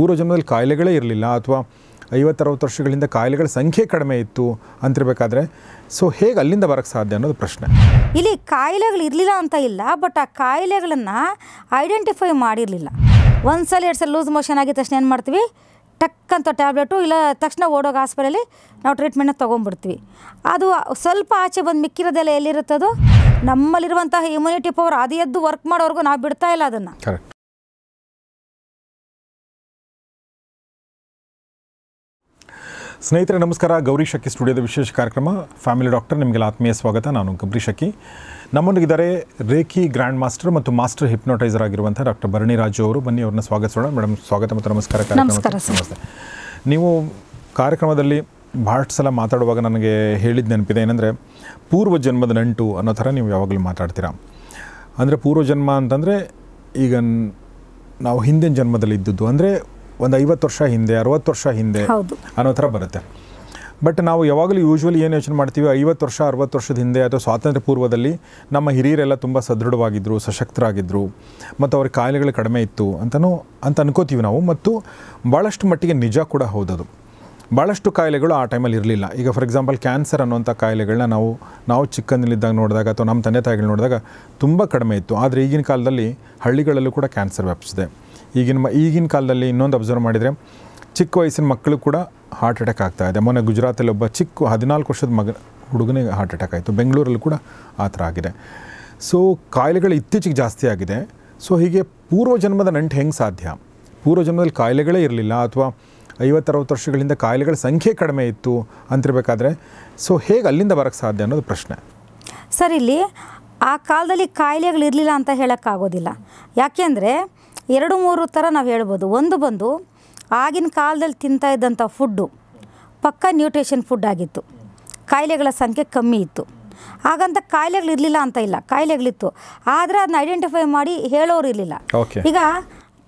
ಪೂರ್ವಜನ್ಮದಲ್ಲಿ ಕಾಯಿಲೆಗಳೇ ಇರಲಿಲ್ಲ ಅಥವಾ ಐವತ್ತರವತ್ತು ವರ್ಷಗಳಿಂದ ಕಾಯಿಲೆಗಳ ಸಂಖ್ಯೆ ಕಡಿಮೆ ಇತ್ತು ಅಂತಿರಬೇಕಾದ್ರೆ ಸೊ ಹೇಗೆ ಅಲ್ಲಿಂದ ಬರಕ್ಕೆ ಸಾಧ್ಯ ಅನ್ನೋದು ಪ್ರಶ್ನೆ ಇಲ್ಲಿ ಕಾಯಿಲೆಗಳು ಇರಲಿಲ್ಲ ಅಂತ ಇಲ್ಲ ಬಟ್ ಆ ಕಾಯಿಲೆಗಳನ್ನು ಐಡೆಂಟಿಫೈ ಮಾಡಿರಲಿಲ್ಲ ಒಂದು ಸಲ ಎರಡು ಸಲ ಲೂಸ್ ಮೋಷನ್ ಆಗಿದ ತಕ್ಷಣ ಏನು ಮಾಡ್ತೀವಿ ಟಕ್ ಅಂತ ಟ್ಯಾಬ್ಲೆಟು ಇಲ್ಲ ತಕ್ಷಣ ಓಡೋಗಿ ಹಾಸ್ಪಿಟಲಿ ನಾವು ಟ್ರೀಟ್ಮೆಂಟ್ನ ತೊಗೊಂಡ್ಬಿಡ್ತೀವಿ ಅದು ಸ್ವಲ್ಪ ಆಚೆ ಬಂದು ಮಿಕ್ಕಿರೋದೆಲ್ಲ ಎಲ್ಲಿರುತ್ತದು ನಮ್ಮಲ್ಲಿರುವಂತಹ ಇಮ್ಯುನಿಟಿ ಪವರ್ ಅದೇ ಎದ್ದು ವರ್ಕ್ ಮಾಡೋವರೆಗೂ ನಾವು ಬಿಡ್ತಾ ಇಲ್ಲ ಅದನ್ನು ಸ್ನೇಹಿತರೆ ನಮಸ್ಕಾರ ಗೌರಿ ಶಕ್ಕಿ ಸ್ಟುಡಿಯೋದ ವಿಶೇಷ ಕಾರ್ಯಕ್ರಮ ಫ್ಯಾಮಿಲಿ ಡಾಕ್ಟರ್ ನಿಮಗೆಲ್ಲ ಆತ್ಮೀಯ ಸ್ವಾಗತ ನಾನು ಗೌರಿ ಶಕ್ಕಿ ನಮ್ಮೊಂದಿಗಿದ್ದಾರೆ ರೇಖಿ ಗ್ರ್ಯಾಂಡ್ ಮಾಸ್ಟರ್ ಮತ್ತು ಮಾಸ್ಟರ್ ಹಿಪ್ನೋಟೈಸರ್ ಆಗಿರುವಂಥ ಡಾಕ್ಟರ್ ಭರಣಿ ರಾಜು ಅವರು ಬನ್ನಿ ಅವ್ರನ್ನ ಸ್ವಾಗತಿಸೋಣ ಮೇಡಮ್ ಸ್ವಾಗತ ಮತ್ತು ನಮಸ್ಕಾರ ನಮಸ್ಕಾರ ನಮಸ್ತೆ ನೀವು ಕಾರ್ಯಕ್ರಮದಲ್ಲಿ ಭಾಳಷ್ಟು ಸಲ ಮಾತಾಡುವಾಗ ನನಗೆ ಹೇಳಿದ ನೆನಪಿದೆ ಏನಂದರೆ ಪೂರ್ವ ಜನ್ಮದ ನಂಟು ಅನ್ನೋ ಥರ ನೀವು ಯಾವಾಗಲೂ ಮಾತಾಡ್ತೀರಾ ಅಂದರೆ ಪೂರ್ವಜನ್ಮ ಅಂತಂದರೆ ಈಗ ನಾವು ಹಿಂದಿನ ಜನ್ಮದಲ್ಲಿ ಇದ್ದದ್ದು ಅಂದರೆ ಒಂದು ಐವತ್ತು ವರ್ಷ ಹಿಂದೆ ಅರವತ್ತು ವರ್ಷ ಹಿಂದೆ ಅನ್ನೋ ಥರ ಬರುತ್ತೆ ಬಟ್ ನಾವು ಯಾವಾಗಲೂ ಯೂಶ್ವಲಿ ಏನು ಯೋಚನೆ ಮಾಡ್ತೀವಿ ಐವತ್ತು ವರ್ಷ ಅರವತ್ತು ವರ್ಷದ ಹಿಂದೆ ಅಥವಾ ಸ್ವಾತಂತ್ರ್ಯ ಪೂರ್ವದಲ್ಲಿ ನಮ್ಮ ಹಿರಿಯರೆಲ್ಲ ತುಂಬ ಸದೃಢವಾಗಿದ್ದರು ಸಶಕ್ತರಾಗಿದ್ದರು ಮತ್ತು ಅವ್ರ ಕಾಯಿಲೆಗಳು ಕಡಿಮೆ ಇತ್ತು ಅಂತಲೂ ಅಂತ ಅನ್ಕೋತೀವಿ ನಾವು ಮತ್ತು ಭಾಳಷ್ಟು ಮಟ್ಟಿಗೆ ನಿಜ ಕೂಡ ಹೌದದು ಭಾಳಷ್ಟು ಕಾಯಿಲೆಗಳು ಆ ಟೈಮಲ್ಲಿ ಇರಲಿಲ್ಲ ಈಗ ಫಾರ್ ಎಕ್ಸಾಂಪಲ್ ಕ್ಯಾನ್ಸರ್ ಅನ್ನೋಂಥ ಕಾಯಿಲೆಗಳನ್ನ ನಾವು ನಾವು ಚಿಕ್ಕಂದಿನಲ್ಲಿದ್ದಾಗ ನೋಡಿದಾಗ ಅಥವಾ ನಮ್ಮ ತಂದೆ ತಾಯಿಗಳು ನೋಡಿದಾಗ ತುಂಬ ಕಡಿಮೆ ಇತ್ತು ಆದರೆ ಈಗಿನ ಕಾಲದಲ್ಲಿ ಹಳ್ಳಿಗಳಲ್ಲೂ ಕೂಡ ಕ್ಯಾನ್ಸರ್ ವ್ಯಾಪಿಸಿದೆ ಈಗಿನ ಈಗಿನ ಕಾಲದಲ್ಲಿ ಇನ್ನೊಂದು ಅಬ್ಸರ್ವ್ ಮಾಡಿದರೆ ಚಿಕ್ಕ ವಯಸ್ಸಿನ ಮಕ್ಕಳು ಕೂಡ ಹಾರ್ಟ್ ಅಟ್ಯಾಕ್ ಆಗ್ತಾ ಇದೆ ಮೊನ್ನೆ ಗುಜರಾತಲ್ಲಿ ಒಬ್ಬ ಚಿಕ್ಕ ಹದಿನಾಲ್ಕು ವರ್ಷದ ಮಗ ಹುಡುಗನಿಗೆ ಹಾರ್ಟ್ ಅಟ್ಯಾಕ್ ಆಯಿತು ಬೆಂಗಳೂರಲ್ಲೂ ಕೂಡ ಆ ಥರ ಆಗಿದೆ ಸೊ ಕಾಯಿಲೆಗಳು ಇತ್ತೀಚೆಗೆ ಜಾಸ್ತಿ ಆಗಿದೆ ಸೊ ಹೀಗೆ ಜನ್ಮದ ನಂಟು ಹೆಂಗೆ ಸಾಧ್ಯ ಪೂರ್ವ ಜನ್ಮದಲ್ಲಿ ಕಾಯಿಲೆಗಳೇ ಇರಲಿಲ್ಲ ಅಥವಾ ಐವತ್ತರವತ್ತು ವರ್ಷಗಳಿಂದ ಕಾಯಿಲೆಗಳ ಸಂಖ್ಯೆ ಕಡಿಮೆ ಇತ್ತು ಅಂತಿರಬೇಕಾದ್ರೆ ಸೊ ಹೇಗೆ ಅಲ್ಲಿಂದ ಬರೋಕ್ಕೆ ಸಾಧ್ಯ ಅನ್ನೋದು ಪ್ರಶ್ನೆ ಸರ್ ಇಲ್ಲಿ ಆ ಕಾಲದಲ್ಲಿ ಕಾಯಿಲೆಗಳಿರಲಿಲ್ಲ ಅಂತ ಹೇಳೋಕ್ಕಾಗೋದಿಲ್ಲ ಯಾಕೆಂದರೆ ಎರಡು ಮೂರು ಥರ ನಾವು ಹೇಳ್ಬೋದು ಒಂದು ಬಂದು ಆಗಿನ ಕಾಲದಲ್ಲಿ ತಿಂತಾ ಇದ್ದಂಥ ಫುಡ್ಡು ಪಕ್ಕ ನ್ಯೂಟ್ರಿಷನ್ ಫುಡ್ ಆಗಿತ್ತು ಕಾಯಿಲೆಗಳ ಸಂಖ್ಯೆ ಕಮ್ಮಿ ಇತ್ತು ಹಾಗಂತ ಕಾಯಿಲೆಗಳಿರಲಿಲ್ಲ ಅಂತ ಇಲ್ಲ ಕಾಯಿಲೆಗಳಿತ್ತು ಆದರೆ ಅದನ್ನ ಐಡೆಂಟಿಫೈ ಮಾಡಿ ಹೇಳೋರು ಇರಲಿಲ್ಲ ಈಗ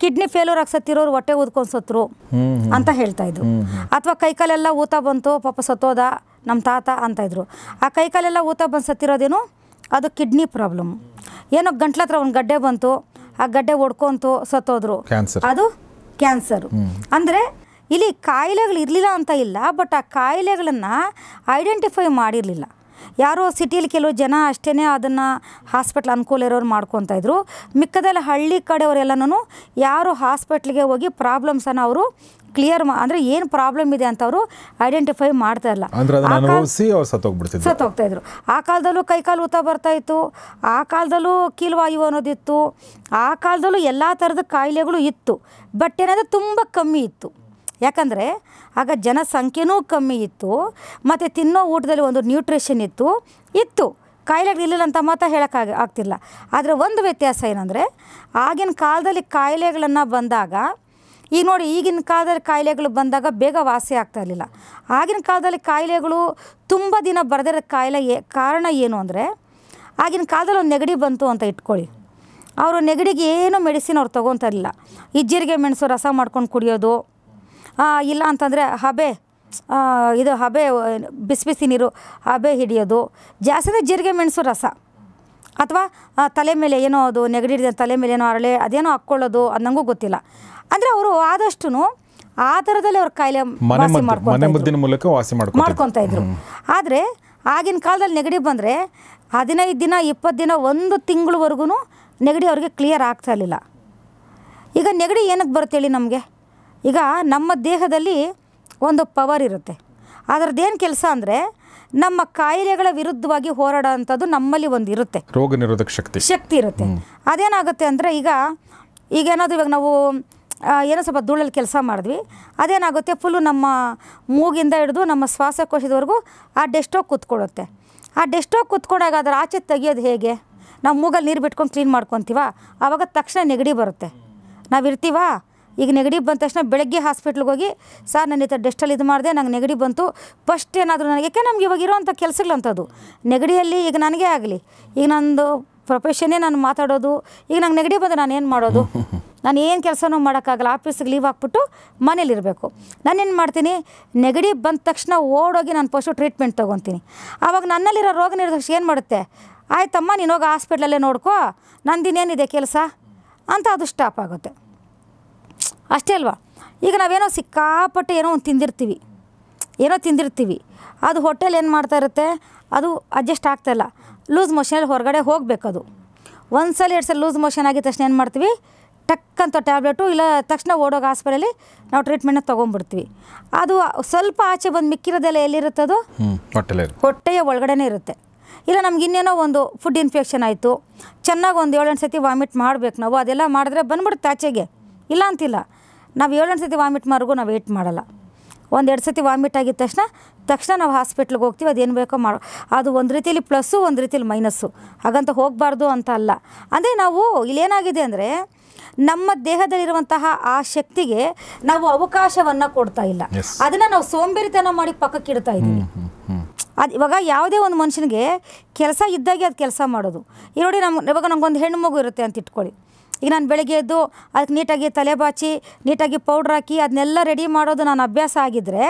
ಕಿಡ್ನಿ ಫೇಲ್ಯೂರ್ ಆಗಿ ಸತ್ತಿರೋರು ಹೊಟ್ಟೆ ಊದ್ಕೊಂಡು ಸತ್ರು ಅಂತ ಹೇಳ್ತಾ ಇದ್ರು ಅಥವಾ ಕೈಕಾಲೆಲ್ಲ ಊತ ಬಂತು ಪಾಪ ಸತ್ತೋದ ನಮ್ಮ ತಾತ ಅಂತ ಇದ್ರು ಆ ಕೈಕಾಲೆಲ್ಲ ಊತ ಬಂದು ಸತ್ತಿರೋದೇನು ಅದು ಕಿಡ್ನಿ ಪ್ರಾಬ್ಲಮ್ ಏನೋ ಗಂಟ್ಲ ಹತ್ರ ಒಂದು ಗಡ್ಡೆ ಬಂತು ಆ ಗಡ್ಡೆ ಒಡ್ಕೊಂತು ಸತ್ತೋದ್ರು ಅದು ಕ್ಯಾನ್ಸರು ಅಂದರೆ ಇಲ್ಲಿ ಕಾಯಿಲೆಗಳು ಇರಲಿಲ್ಲ ಅಂತ ಇಲ್ಲ ಬಟ್ ಆ ಕಾಯಿಲೆಗಳನ್ನು ಐಡೆಂಟಿಫೈ ಮಾಡಿರಲಿಲ್ಲ ಯಾರೋ ಸಿಟಿಯಲ್ಲಿ ಕೆಲವು ಜನ ಅಷ್ಟೇ ಅದನ್ನು ಹಾಸ್ಪಿಟ್ಲ್ ಅನುಕೂಲ ಇರೋರು ಮಾಡ್ಕೊತಾ ಇದ್ರು ಮಿಕ್ಕದಲ್ಲಿ ಹಳ್ಳಿ ಕಡೆಯವರೆಲ್ಲನೂ ಯಾರು ಹಾಸ್ಪಿಟ್ಲಿಗೆ ಹೋಗಿ ಪ್ರಾಬ್ಲಮ್ಸನ್ನು ಅವರು ಕ್ಲಿಯರ್ ಅಂದರೆ ಏನು ಪ್ರಾಬ್ಲಮ್ ಇದೆ ಅಂತ ಅವರು ಐಡೆಂಟಿಫೈ ಮಾಡ್ತಾ ಇಲ್ಲ ಸತ್ತೋಗ್ತಾ ಇದ್ರು ಆ ಕಾಲದಲ್ಲೂ ಕೈಕಾಲು ಊತ ಬರ್ತಾಯಿತ್ತು ಆ ಕಾಲದಲ್ಲೂ ಕೀಲ್ವಾಯು ಅನ್ನೋದಿತ್ತು ಆ ಕಾಲದಲ್ಲೂ ಎಲ್ಲ ಥರದ ಕಾಯಿಲೆಗಳು ಇತ್ತು ಬಟ್ ಏನಂದರೆ ತುಂಬ ಕಮ್ಮಿ ಇತ್ತು ಯಾಕಂದರೆ ಆಗ ಜನಸಂಖ್ಯೆನೂ ಕಮ್ಮಿ ಇತ್ತು ಮತ್ತು ತಿನ್ನೋ ಊಟದಲ್ಲಿ ಒಂದು ನ್ಯೂಟ್ರಿಷನ್ ಇತ್ತು ಇತ್ತು ಕಾಯಿಲೆಗಳಿಲ್ಲ ಅಂತ ಮಾತ್ರ ಹೇಳೋಕ್ಕಾಗ ಆಗ್ತಿಲ್ಲ ಆದರೆ ಒಂದು ವ್ಯತ್ಯಾಸ ಏನಂದರೆ ಆಗಿನ ಕಾಲದಲ್ಲಿ ಕಾಯಿಲೆಗಳನ್ನು ಬಂದಾಗ ಈಗ ನೋಡಿ ಈಗಿನ ಕಾಲದಲ್ಲಿ ಕಾಯಿಲೆಗಳು ಬಂದಾಗ ಬೇಗ ವಾಸಿ ಆಗ್ತಾ ಇರಲಿಲ್ಲ ಆಗಿನ ಕಾಲದಲ್ಲಿ ಕಾಯಿಲೆಗಳು ತುಂಬ ದಿನ ಬರೆದಿರೋ ಕಾಯಿಲೆ ಕಾರಣ ಏನು ಅಂದರೆ ಆಗಿನ ಕಾಲದಲ್ಲಿ ಒಂದು ನೆಗಡಿ ಬಂತು ಅಂತ ಇಟ್ಕೊಳ್ಳಿ ಅವರು ನೆಗಡಿಗೆ ಏನು ಮೆಡಿಸಿನ್ ಅವ್ರು ಇರಲಿಲ್ಲ ಈ ಜೀರಿಗೆ ಮೆಣಸು ರಸ ಮಾಡ್ಕೊಂಡು ಕುಡಿಯೋದು ಇಲ್ಲ ಅಂತಂದರೆ ಹಬೆ ಇದು ಹಬೆ ಬಿಸಿ ಬಿಸಿ ನೀರು ಹಬೆ ಹಿಡಿಯೋದು ಜಾಸ್ತಿ ಜೀರಿಗೆ ಮೆಣಸು ರಸ ಅಥವಾ ತಲೆ ಮೇಲೆ ಏನೋ ಅದು ನೆಗಡಿ ಹಿಡಿದ ತಲೆ ಮೇಲೆ ಏನೋ ಅರಳೆ ಅದೇನೋ ಹಾಕ್ಕೊಳ್ಳೋದು ಅದು ನನಗೂ ಗೊತ್ತಿಲ್ಲ ಅಂದರೆ ಅವರು ಆದಷ್ಟು ಆ ಥರದಲ್ಲಿ ಅವ್ರ ಕಾಯಿಲೆ ಮನೆ ಮೂಲಕ ವಾಸಿ ಮಾಡ್ಕೊತಾ ಇದ್ರು ಆದರೆ ಆಗಿನ ಕಾಲದಲ್ಲಿ ನೆಗಡಿ ಬಂದರೆ ಹದಿನೈದು ದಿನ ಇಪ್ಪತ್ತು ದಿನ ಒಂದು ತಿಂಗಳವರೆಗೂ ನೆಗಡಿ ಅವ್ರಿಗೆ ಕ್ಲಿಯರ್ ಆಗ್ತಾ ಇರಲಿಲ್ಲ ಈಗ ನೆಗಡಿ ಏನಕ್ಕೆ ಬರುತ್ತೇಳಿ ನಮಗೆ ಈಗ ನಮ್ಮ ದೇಹದಲ್ಲಿ ಒಂದು ಪವರ್ ಇರುತ್ತೆ ಅದರದ್ದೇನು ಕೆಲಸ ಅಂದರೆ ನಮ್ಮ ಕಾಯಿಲೆಗಳ ವಿರುದ್ಧವಾಗಿ ಹೋರಾಡೋವಂಥದ್ದು ನಮ್ಮಲ್ಲಿ ಒಂದು ಇರುತ್ತೆ ರೋಗ ನಿರೋಧಕ ಶಕ್ತಿ ಶಕ್ತಿ ಇರುತ್ತೆ ಅದೇನಾಗುತ್ತೆ ಅಂದರೆ ಈಗ ಈಗೇನಾದರೂ ಇವಾಗ ನಾವು ಏನೋ ಸ್ವಲ್ಪ ಧೂಳಲ್ಲಿ ಕೆಲಸ ಮಾಡಿದ್ವಿ ಅದೇನಾಗುತ್ತೆ ಫುಲ್ಲು ನಮ್ಮ ಮೂಗಿಂದ ಹಿಡಿದು ನಮ್ಮ ಶ್ವಾಸಕೋಶದವರೆಗೂ ಆ ಡೆಸ್ಟೋಗಿ ಕೂತ್ಕೊಳ್ಳುತ್ತೆ ಆ ಡೆಸ್ಟೋಗಿ ಕೂತ್ಕೊಂಡಾಗ ಅದರ ಆಚೆ ತೆಗಿಯೋದು ಹೇಗೆ ನಾವು ಮೂಗಲ್ಲಿ ನೀರು ಬಿಟ್ಕೊಂಡು ಕ್ಲೀನ್ ಮಾಡ್ಕೊತೀವ ಆವಾಗ ತಕ್ಷಣ ನೆಗಡಿ ಬರುತ್ತೆ ನಾವು ಇರ್ತೀವ ಈಗ ನೆಗಡಿ ಬಂದ ತಕ್ಷಣ ಬೆಳಗ್ಗೆ ಹಾಸ್ಪಿಟ್ಲಿಗೆ ಹೋಗಿ ಸರ್ ನನ್ನ ಈ ಡೆಸ್ಟಲ್ಲಿ ಇದು ಮಾಡಿದೆ ನಂಗೆ ನೆಗಡಿ ಬಂತು ಫಸ್ಟ್ ಏನಾದರೂ ನನಗೆ ಯಾಕೆ ನಮ್ಗೆ ಇವಾಗ ಇರೋವಂಥ ಕೆಲಸಗಳಂಥದ್ದು ನೆಗಡಿಯಲ್ಲಿ ಈಗ ನನಗೇ ಆಗಲಿ ಈಗ ನಂದು ಪ್ರೊಫೆಷನ್ನೇ ನಾನು ಮಾತಾಡೋದು ಈಗ ನಂಗೆ ನೆಗಡಿ ಬಂದರೆ ನಾನು ಏನು ಮಾಡೋದು ನಾನು ಏನು ಕೆಲಸನೂ ಮಾಡೋಕ್ಕಾಗಲ್ಲ ಆಫೀಸಿಗೆ ಲೀವ್ ಹಾಕ್ಬಿಟ್ಟು ಮನೇಲಿರಬೇಕು ನಾನೇನು ಮಾಡ್ತೀನಿ ನೆಗಡಿ ಬಂದ ತಕ್ಷಣ ಓಡೋಗಿ ನಾನು ಪಶು ಟ್ರೀಟ್ಮೆಂಟ್ ತೊಗೊತೀನಿ ಆವಾಗ ನನ್ನಲ್ಲಿರೋ ರೋಗ ನಿರ್ದೇಶ ಏನು ಮಾಡುತ್ತೆ ಆಯ್ತಮ್ಮ ನೀನು ಹೋಗಿ ಹಾಸ್ಪಿಟ್ಲಲ್ಲೇ ನೋಡ್ಕೋ ನಂದಿನೇನಿದೆ ಕೆಲಸ ಅಂತ ಅದು ಸ್ಟಾಪ್ ಆಗುತ್ತೆ ಅಷ್ಟೇ ಅಲ್ವಾ ಈಗ ನಾವೇನೋ ಸಿಕ್ಕಾಪಟ್ಟೆ ಏನೋ ಒಂದು ತಿಂದಿರ್ತೀವಿ ಏನೋ ತಿಂದಿರ್ತೀವಿ ಅದು ಹೋಟೆಲ್ ಏನು ಮಾಡ್ತಾ ಇರುತ್ತೆ ಅದು ಅಡ್ಜಸ್ಟ್ ಆಗ್ತಾಯಿಲ್ಲ ಲೂಸ್ ಮೋಷನಲ್ಲಿ ಹೊರಗಡೆ ಹೋಗಬೇಕದು ಒಂದು ಸಲ ಎರಡು ಸಲ ಲೂಸ್ ಮೋಷನ್ ಆಗಿದ ತಕ್ಷಣ ಏನು ಮಾಡ್ತೀವಿ ತಕ್ಕಂಥ ಟ್ಯಾಬ್ಲೆಟು ಇಲ್ಲ ತಕ್ಷಣ ಓಡೋಗಿ ಹಾಸ್ಪಿಟಲಲ್ಲಿ ನಾವು ಟ್ರೀಟ್ಮೆಂಟ್ನ ತೊಗೊಂಡ್ಬಿಡ್ತೀವಿ ಅದು ಸ್ವಲ್ಪ ಆಚೆ ಬಂದು ಮಿಕ್ಕಿರೋದೆಲ್ಲ ಎಲ್ಲಿರುತ್ತದು ಹೊಟ್ಟೆಯ ಒಳಗಡೆನೇ ಇರುತ್ತೆ ಇಲ್ಲ ನಮ್ಗೆ ಇನ್ನೇನೋ ಒಂದು ಫುಡ್ ಇನ್ಫೆಕ್ಷನ್ ಆಯಿತು ಚೆನ್ನಾಗಿ ಒಂದು ಏಳೆಂಟು ಸತಿ ವಾಮಿಟ್ ಮಾಡಬೇಕು ನಾವು ಅದೆಲ್ಲ ಮಾಡಿದ್ರೆ ಬಂದ್ಬಿಡುತ್ತೆ ಆಚೆಗೆ ಇಲ್ಲ ಅಂತಿಲ್ಲ ನಾವು ಏಳೆಂಟು ಸತಿ ವಾಮಿಟ್ ಮಾರ್ಗೂ ನಾವು ವೆಯ್ಟ್ ಮಾಡಲ್ಲ ಒಂದು ಎರಡು ಸತಿ ವಾಮಿಟ್ ಆಗಿದ ತಕ್ಷಣ ತಕ್ಷಣ ನಾವು ಹಾಸ್ಪಿಟ್ಲಿಗೆ ಹೋಗ್ತೀವಿ ಅದೇನು ಬೇಕೋ ಮಾಡೋ ಅದು ಒಂದು ರೀತಿಯಲ್ಲಿ ಪ್ಲಸ್ಸು ಒಂದು ರೀತಿಯಲ್ಲಿ ಮೈನಸ್ಸು ಹಾಗಂತ ಹೋಗಬಾರ್ದು ಅಂತ ಅಲ್ಲ ಅಂದರೆ ನಾವು ಇಲ್ಲೇನಾಗಿದೆ ಅಂದರೆ ನಮ್ಮ ದೇಹದಲ್ಲಿರುವಂತಹ ಆ ಶಕ್ತಿಗೆ ನಾವು ಅವಕಾಶವನ್ನು ಕೊಡ್ತಾ ಇಲ್ಲ ಅದನ್ನು ನಾವು ಸೋಂಬೇರಿತನ ಮಾಡಿ ಪಕ್ಕಕ್ಕೆ ಇಡ್ತಾ ಇದ್ದೀವಿ ಅದು ಇವಾಗ ಯಾವುದೇ ಒಂದು ಮನುಷ್ಯನಿಗೆ ಕೆಲಸ ಇದ್ದಾಗೆ ಅದು ಕೆಲಸ ಮಾಡೋದು ಈ ನೋಡಿ ನಮ್ಮ ಇವಾಗ ನಂಗೊಂದು ಹೆಣ್ಣು ಮಗು ಇರುತ್ತೆ ಅಂತ ಇಟ್ಕೊಳ್ಳಿ ಈಗ ನಾನು ಬೆಳಗ್ಗೆ ಎದ್ದು ಅದಕ್ಕೆ ನೀಟಾಗಿ ತಲೆ ಬಾಚಿ ನೀಟಾಗಿ ಪೌಡ್ರ್ ಹಾಕಿ ಅದನ್ನೆಲ್ಲ ರೆಡಿ ಮಾಡೋದು ನಾನು ಅಭ್ಯಾಸ ಆಗಿದ್ದರೆ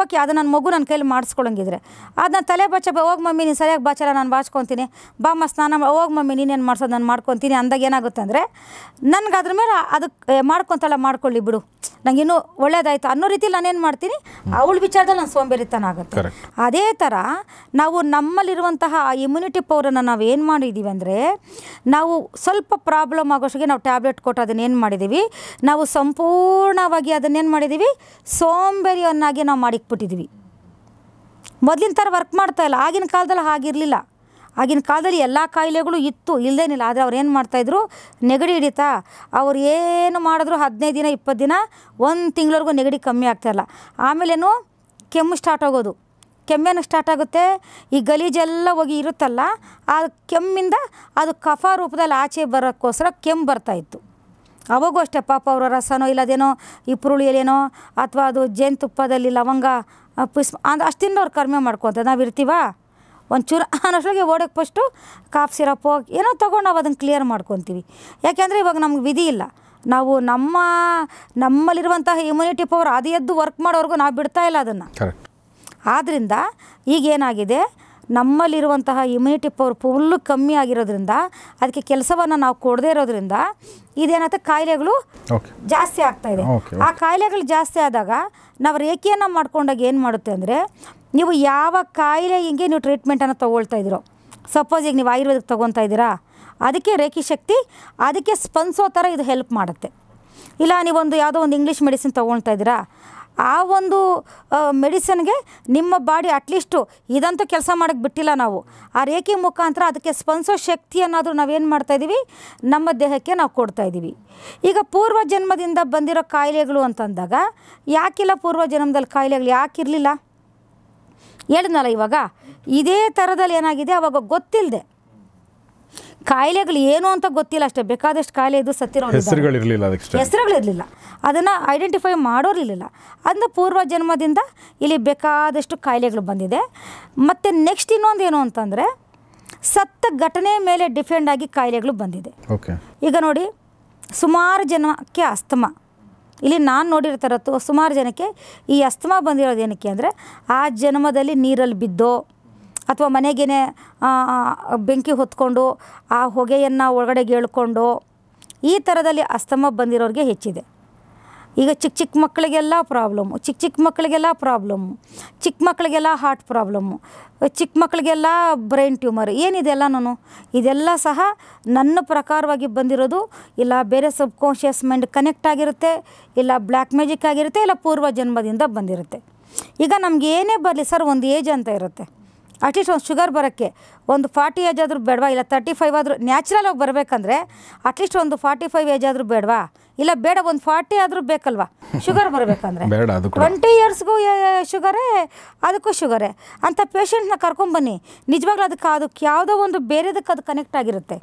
ಓಕೆ ಅದು ನನ್ನ ಮಗು ನನ್ನ ಕೈಲಿ ಮಾಡಿಸ್ಕೊಳಂಗಿದ್ರೆ ಅದನ್ನ ತಲೆ ಬಚ್ಚ ಹೋಗಿ ಮಮ್ಮಿ ನೀನು ಸರಿಯಾಗಿ ಬಾಚಲ್ಲ ನಾನು ಬಾಚ್ಕೊತೀನಿ ಬಾಮ್ಮ ಸ್ನಾನ ಹೋಗಿ ಮಮ್ಮಿ ನೀನೇನು ಮಾಡಿಸೋದು ನಾನು ಮಾಡ್ಕೊತೀನಿ ಅಂದಾಗ ಏನಾಗುತ್ತೆ ಅಂದರೆ ನನಗೆ ಅದ್ರ ಮೇಲೆ ಅದಕ್ಕೆ ಮಾಡ್ಕೊತಲ್ಲ ಮಾಡ್ಕೊಳ್ಳಿ ಬಿಡು ಇನ್ನೂ ಒಳ್ಳೇದಾಯ್ತು ಅನ್ನೋ ರೀತಿಲಿ ನಾನೇನು ಮಾಡ್ತೀನಿ ಅವಳ ವಿಚಾರದಲ್ಲಿ ನಾನು ಸೋಂಬೇರಿತನ ಆಗುತ್ತೆ ಅದೇ ಥರ ನಾವು ನಮ್ಮಲ್ಲಿರುವಂತಹ ಇಮ್ಯುನಿಟಿ ಪವರನ್ನು ನಾವು ಏನು ಮಾಡಿದ್ದೀವಿ ಅಂದರೆ ನಾವು ಸ್ವಲ್ಪ ಪ್ರಾಬ್ಲಮ್ ಆಗೋಷ್ಟಿಗೆ ನಾವು ಟ್ಯಾಬ್ಲೆಟ್ ಕೊಟ್ಟು ಅದನ್ನೇನು ಮಾಡಿದ್ದೀವಿ ನಾವು ಸಂಪೂರ್ಣವಾಗಿ ಅದನ್ನೇನು ಮಾಡಿದ್ದೀವಿ ಸೋಂಬೇರಿಯನ್ನಾಗಿ ನಾವು ಮಾಡಿ ಬಿಟ್ಟಿದ್ವಿ ಮೊದಲಿನ ಥರ ವರ್ಕ್ ಮಾಡ್ತಾ ಇಲ್ಲ ಆಗಿನ ಕಾಲದಲ್ಲಿ ಹಾಗಿರಲಿಲ್ಲ ಆಗಿನ ಕಾಲದಲ್ಲಿ ಎಲ್ಲ ಕಾಯಿಲೆಗಳು ಇತ್ತು ಇಲ್ಲದೇನಿಲ್ಲ ಆದರೆ ಅವ್ರು ಏನು ಮಾಡ್ತಾಯಿದ್ರು ನೆಗಡಿ ಹಿಡಿತಾ ಅವ್ರು ಏನು ಮಾಡಿದ್ರು ಹದಿನೈದು ದಿನ ಇಪ್ಪತ್ತು ದಿನ ಒಂದು ತಿಂಗಳವರೆಗೂ ನೆಗಡಿ ಕಮ್ಮಿ ಆಗ್ತಾಯಿಲ್ಲ ಆಮೇಲೇನು ಕೆಮ್ಮು ಸ್ಟಾರ್ಟ್ ಆಗೋದು ಕೆಮ್ಮೇನು ಸ್ಟಾರ್ಟ್ ಆಗುತ್ತೆ ಈ ಗಲೀಜೆಲ್ಲ ಹೋಗಿ ಇರುತ್ತಲ್ಲ ಆ ಕೆಮ್ಮಿಂದ ಅದು ಕಫ ರೂಪದಲ್ಲಿ ಆಚೆ ಬರೋಕ್ಕೋಸ್ಕರ ಕೆಮ್ಮು ಬರ್ತಾಯಿತ್ತು ಅವಾಗೂ ಅಷ್ಟೇ ಪಾಪ ಅವರ ರಸನೋ ಇಲ್ಲದೇನೋ ಈ ಪುರುಳಿಯಲ್ಲೇನೋ ಅಥವಾ ಅದು ಜೇನುತುಪ್ಪದಲ್ಲಿ ಲವಂಗ ಪಿಸ್ ಅಂದ್ರೆ ಅಷ್ಟು ತಿನ್ನೋರು ಕಡಿಮೆ ಮಾಡ್ಕೊತ ನಾವು ಇರ್ತೀವ ಒಂಚೂರು ಅನ್ನೋಷ್ಟೊಳಗೆ ಓಡೋಕೆ ಫಸ್ಟು ಕಾಫ್ ಸಿರಪ್ ಏನೋ ತೊಗೊಂಡು ನಾವು ಅದನ್ನು ಕ್ಲಿಯರ್ ಮಾಡ್ಕೊತೀವಿ ಯಾಕೆಂದರೆ ಇವಾಗ ನಮ್ಗೆ ವಿಧಿ ಇಲ್ಲ ನಾವು ನಮ್ಮ ನಮ್ಮಲ್ಲಿರುವಂತಹ ಇಮ್ಯುನಿಟಿ ಪವರ್ ಅದು ಎದ್ದು ವರ್ಕ್ ಮಾಡೋವರೆಗೂ ನಾವು ಬಿಡ್ತಾ ಇಲ್ಲ ಅದನ್ನು ಆದ್ದರಿಂದ ಈಗೇನಾಗಿದೆ ನಮ್ಮಲ್ಲಿರುವಂತಹ ಇಮ್ಯುನಿಟಿ ಪವರ್ ಫುಲ್ಲು ಕಮ್ಮಿ ಆಗಿರೋದ್ರಿಂದ ಅದಕ್ಕೆ ಕೆಲಸವನ್ನು ನಾವು ಕೊಡದೇ ಇರೋದ್ರಿಂದ ಇದೇನತ್ತೆ ಕಾಯಿಲೆಗಳು ಜಾಸ್ತಿ ಆಗ್ತಾ ಇದೆ ಆ ಕಾಯಿಲೆಗಳು ಜಾಸ್ತಿ ಆದಾಗ ನಾವು ರೇಖೆಯನ್ನು ಮಾಡ್ಕೊಂಡಾಗ ಏನು ಮಾಡುತ್ತೆ ಅಂದರೆ ನೀವು ಯಾವ ಕಾಯಿಲೆ ಹಿಂಗೆ ನೀವು ಟ್ರೀಟ್ಮೆಂಟನ್ನು ತೊಗೊಳ್ತಾ ಇದ್ದೀರೋ ಸಪೋಸ್ ಈಗ ನೀವು ಆಯುರ್ವೇದಕ್ಕೆ ತೊಗೊತಾ ಇದ್ದೀರಾ ಅದಕ್ಕೆ ರೇಖಿ ಶಕ್ತಿ ಅದಕ್ಕೆ ಸ್ಪಂದಿಸೋ ಥರ ಇದು ಹೆಲ್ಪ್ ಮಾಡುತ್ತೆ ಇಲ್ಲ ನೀವೊಂದು ಯಾವುದೋ ಒಂದು ಇಂಗ್ಲೀಷ್ ಮೆಡಿಸಿನ್ ತೊಗೊಳ್ತಾ ಇದ್ದೀರಾ ಆ ಒಂದು ಮೆಡಿಸನ್ಗೆ ನಿಮ್ಮ ಬಾಡಿ ಅಟ್ಲೀಸ್ಟು ಇದಂತೂ ಕೆಲಸ ಮಾಡೋಕ್ಕೆ ಬಿಟ್ಟಿಲ್ಲ ನಾವು ಆ ರೇಖೆ ಮುಖಾಂತರ ಅದಕ್ಕೆ ಸ್ಪಂದಿಸೋ ಶಕ್ತಿಯನ್ನಾದರೂ ನಾವೇನು ಮಾಡ್ತಾಯಿದ್ದೀವಿ ನಮ್ಮ ದೇಹಕ್ಕೆ ನಾವು ಕೊಡ್ತಾಯಿದ್ದೀವಿ ಈಗ ಪೂರ್ವ ಜನ್ಮದಿಂದ ಬಂದಿರೋ ಕಾಯಿಲೆಗಳು ಅಂತಂದಾಗ ಯಾಕಿಲ್ಲ ಪೂರ್ವ ಜನ್ಮದಲ್ಲಿ ಕಾಯಿಲೆಗಳು ಯಾಕಿರಲಿಲ್ಲ ಹೇಳಿದ್ನಲ್ಲ ಇವಾಗ ಇದೇ ಥರದಲ್ಲಿ ಏನಾಗಿದೆ ಅವಾಗ ಗೊತ್ತಿಲ್ಲದೆ ಕಾಯಿಲೆಗಳು ಏನು ಅಂತ ಗೊತ್ತಿಲ್ಲ ಅಷ್ಟೇ ಬೇಕಾದಷ್ಟು ಕಾಯಿಲೆ ಇದು ಸತ್ತಿರೋ ಹೆಸರುಗಳಿರಲಿಲ್ಲ ಹೆಸರುಗಳಿರಲಿಲ್ಲ ಅದನ್ನು ಐಡೆಂಟಿಫೈ ಮಾಡೋರಿರಲಿಲ್ಲ ಅಂದ ಪೂರ್ವ ಜನ್ಮದಿಂದ ಇಲ್ಲಿ ಬೇಕಾದಷ್ಟು ಕಾಯಿಲೆಗಳು ಬಂದಿದೆ ಮತ್ತು ನೆಕ್ಸ್ಟ್ ಇನ್ನೊಂದು ಏನು ಅಂತಂದರೆ ಸತ್ತ ಘಟನೆ ಮೇಲೆ ಡಿಫೆಂಡ್ ಆಗಿ ಕಾಯಿಲೆಗಳು ಬಂದಿದೆ ಓಕೆ ಈಗ ನೋಡಿ ಸುಮಾರು ಜನಕ್ಕೆ ಅಸ್ತಮ ಇಲ್ಲಿ ನಾನು ನೋಡಿರ್ತಾರತ್ತು ಸುಮಾರು ಜನಕ್ಕೆ ಈ ಅಸ್ತಮ ಬಂದಿರೋದು ಏನಕ್ಕೆ ಅಂದರೆ ಆ ಜನ್ಮದಲ್ಲಿ ನೀರಲ್ಲಿ ಬಿದ್ದೋ ಅಥವಾ ಮನೆಗೇ ಬೆಂಕಿ ಹೊತ್ಕೊಂಡು ಆ ಹೊಗೆಯನ್ನು ಒಳಗಡೆಗೆ ಎಳ್ಕೊಂಡು ಈ ಥರದಲ್ಲಿ ಅಸ್ತಮ ಬಂದಿರೋರಿಗೆ ಹೆಚ್ಚಿದೆ ಈಗ ಚಿಕ್ಕ ಚಿಕ್ಕ ಮಕ್ಕಳಿಗೆಲ್ಲ ಪ್ರಾಬ್ಲಮ್ಮು ಚಿಕ್ಕ ಚಿಕ್ಕ ಮಕ್ಕಳಿಗೆಲ್ಲ ಪ್ರಾಬ್ಲಮ್ಮು ಚಿಕ್ಕ ಮಕ್ಕಳಿಗೆಲ್ಲ ಹಾರ್ಟ್ ಪ್ರಾಬ್ಲಮ್ಮು ಚಿಕ್ಕ ಮಕ್ಕಳಿಗೆಲ್ಲ ಬ್ರೈನ್ ಟ್ಯೂಮರ್ ಏನಿದೆಲ್ಲ ನಾನು ಇದೆಲ್ಲ ಸಹ ನನ್ನ ಪ್ರಕಾರವಾಗಿ ಬಂದಿರೋದು ಇಲ್ಲ ಬೇರೆ ಸಬ್ಕಾನ್ಷಿಯಸ್ ಮೈಂಡ್ ಕನೆಕ್ಟ್ ಆಗಿರುತ್ತೆ ಇಲ್ಲ ಬ್ಲ್ಯಾಕ್ ಮ್ಯಾಜಿಕ್ ಆಗಿರುತ್ತೆ ಇಲ್ಲ ಪೂರ್ವ ಜನ್ಮದಿಂದ ಬಂದಿರುತ್ತೆ ಈಗ ನಮಗೆ ಏನೇ ಬರಲಿ ಸರ್ ಒಂದು ಏಜ್ ಅಂತ ಇರುತ್ತೆ ಅಟ್ಲೀಸ್ಟ್ ಒಂದು ಶುಗರ್ ಬರೋಕ್ಕೆ ಒಂದು ಫಾರ್ಟಿ ಏಜ್ ಆದರೂ ಬೇಡವಾ ಇಲ್ಲ ತರ್ಟಿ ಫೈವ್ ಆದರೂ ನ್ಯಾಚುರಲ್ ಆಗಿ ಬರಬೇಕಂದ್ರೆ ಅಟ್ಲೀಸ್ಟ್ ಒಂದು ಫಾರ್ಟಿ ಫೈವ್ ಏಜ್ ಆದರೂ ಬೇಡವಾ ಇಲ್ಲ ಬೇಡ ಒಂದು ಫಾರ್ಟಿ ಆದರೂ ಬೇಕಲ್ವಾ ಶುಗರ್ ಬರಬೇಕಂದ್ರೆ ಟ್ವೆಂಟಿ ಇಯರ್ಸ್ಗೂ ಶುಗರೇ ಅದಕ್ಕೂ ಶುಗರೇ ಅಂತ ಪೇಷೆಂಟ್ನ ಕರ್ಕೊಂಬನ್ನಿ ನಿಜವಾಗ್ಲೂ ಅದಕ್ಕೆ ಅದಕ್ಕೆ ಯಾವುದೋ ಒಂದು ಬೇರೆದಕ್ಕೆ ಅದು ಕನೆಕ್ಟ್ ಆಗಿರುತ್ತೆ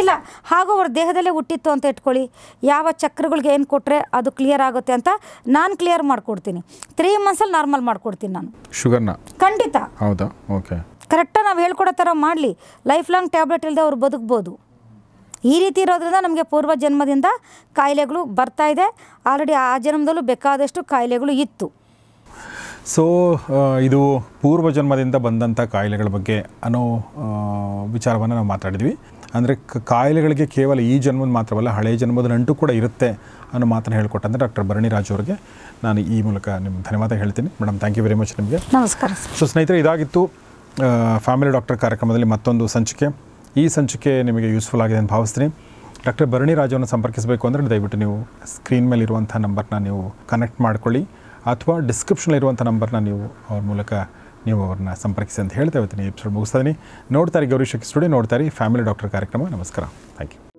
ಇಲ್ಲ ಹಾಗೂ ಅವ್ರ ದೇಹದಲ್ಲೇ ಹುಟ್ಟಿತ್ತು ಅಂತ ಇಟ್ಕೊಳ್ಳಿ ಯಾವ ಚಕ್ರಗಳಿಗೆ ಏನು ಕೊಟ್ಟರೆ ಅದು ಕ್ಲಿಯರ್ ಆಗುತ್ತೆ ಅಂತ ನಾನು ಕ್ಲಿಯರ್ ಮಾಡಿಕೊಡ್ತೀನಿ ತ್ರೀ ಮಂತ್ಸಲ್ಲಿ ನಾರ್ಮಲ್ ಮಾಡ್ಕೊಡ್ತೀನಿ ನಾನು ಶುಗರ್ನ ಖಂಡಿತ ಹೌದಾ ಓಕೆ ಕರೆಕ್ಟಾಗಿ ನಾವು ಹೇಳ್ಕೊಡೋ ಥರ ಮಾಡಲಿ ಲೈಫ್ ಲಾಂಗ್ ಟ್ಯಾಬ್ಲೆಟ್ ಇಲ್ಲದೆ ಅವ್ರು ಬದುಕ್ಬೋದು ಈ ರೀತಿ ಇರೋದ್ರಿಂದ ನಮಗೆ ಪೂರ್ವ ಜನ್ಮದಿಂದ ಕಾಯಿಲೆಗಳು ಬರ್ತಾ ಇದೆ ಆಲ್ರೆಡಿ ಆ ಜನ್ಮದಲ್ಲೂ ಬೇಕಾದಷ್ಟು ಕಾಯಿಲೆಗಳು ಇತ್ತು ಸೊ ಇದು ಪೂರ್ವ ಜನ್ಮದಿಂದ ಬಂದಂಥ ಕಾಯಿಲೆಗಳ ಬಗ್ಗೆ ಅನ್ನೋ ವಿಚಾರವನ್ನು ನಾವು ಮಾತಾಡಿದ್ವಿ ಅಂದರೆ ಕಾಯಿಲೆಗಳಿಗೆ ಕೇವಲ ಈ ಜನ್ಮದ ಮಾತ್ರವಲ್ಲ ಹಳೆಯ ಜನ್ಮದ ನಂಟು ಕೂಡ ಇರುತ್ತೆ ಅನ್ನೋ ಮಾತನ್ನು ಹೇಳ್ಕೊಟ್ಟಂತೆ ಡಾಕ್ಟರ್ ಭರಣಿ ಅವರಿಗೆ ನಾನು ಈ ಮೂಲಕ ನಿಮ್ಮ ಧನ್ಯವಾದ ಹೇಳ್ತೀನಿ madam thank you very much ನಿಮಗೆ ನಮಸ್ಕಾರ ಸೊ ಸ್ನೇಹಿತರೆ ಇದಾಗಿತ್ತು ಫ್ಯಾಮಿಲಿ ಡಾಕ್ಟರ್ ಕಾರ್ಯಕ್ರಮದಲ್ಲಿ ಮತ್ತೊಂದು ಸಂಚಿಕೆ ಈ ಸಂಚಿಕೆ ನಿಮಗೆ ಯೂಸ್ಫುಲ್ ಆಗಿದೆ ಅಂತ ಭಾವಿಸ್ತೀನಿ ಡಾಕ್ಟರ್ ಭರಣಿ ರಾಜವನ್ನು ಸಂಪರ್ಕಿಸಬೇಕು ಅಂದರೆ ದಯವಿಟ್ಟು ನೀವು ಸ್ಕ್ರೀನ್ ಮೇಲೆ ಇರುವಂಥ ನಂಬರ್ನ ನೀವು ಕನೆಕ್ಟ್ ಮಾಡ್ಕೊಳ್ಳಿ ಅಥವಾ ಇರುವಂಥ ನಂಬರ್ನ ನೀವು ಅವ್ರ ಮೂಲಕ ನೀವು ಅವ್ರನ್ನ ಸಂಪರ್ಕಿಸಿ ಅಂತ ಹೇಳ್ತಾ ಇವತ್ತಿನ ಎಪಿಸೋಡ್ ಮುಗಿಸ್ತಾ ಇದ್ದೀನಿ ನೋಡ್ತಾರೆ ಗೌರಿ ಶಕ್ತಿ ಸ್ಟುಡಿಯೋ ನೋಡ್ತಾರೆ ಫ್ಯಾಮಿಲಿ ಡಾಕ್ಟರ್ ಕಾರ್ಯಕ್ರಮ ನಮಸ್ಕಾರ ಥ್ಯಾಂಕ್ ಯು